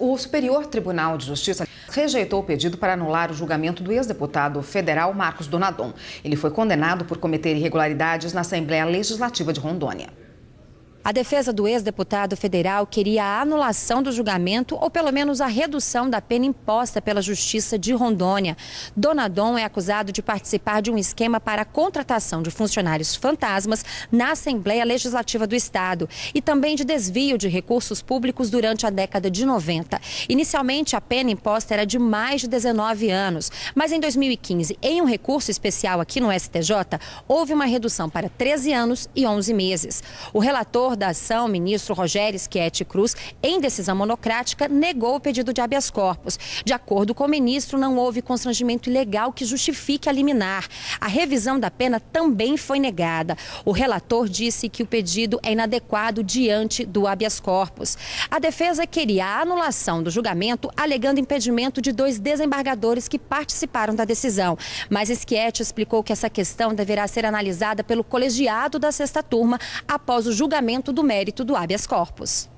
o Superior Tribunal de Justiça rejeitou o pedido para anular o julgamento do ex-deputado federal Marcos Donadon. Ele foi condenado por cometer irregularidades na Assembleia Legislativa de Rondônia. A defesa do ex-deputado federal queria a anulação do julgamento ou pelo menos a redução da pena imposta pela Justiça de Rondônia. Donadon é acusado de participar de um esquema para a contratação de funcionários fantasmas na Assembleia Legislativa do Estado e também de desvio de recursos públicos durante a década de 90. Inicialmente, a pena imposta era de mais de 19 anos, mas em 2015, em um recurso especial aqui no STJ, houve uma redução para 13 anos e 11 meses. O relator recordação, ministro Rogério Schietti Cruz, em decisão monocrática, negou o pedido de habeas corpus. De acordo com o ministro, não houve constrangimento ilegal que justifique a liminar. A revisão da pena também foi negada. O relator disse que o pedido é inadequado diante do habeas corpus. A defesa queria a anulação do julgamento, alegando impedimento de dois desembargadores que participaram da decisão. Mas Schietti explicou que essa questão deverá ser analisada pelo colegiado da sexta turma após o julgamento do mérito do habeas corpus.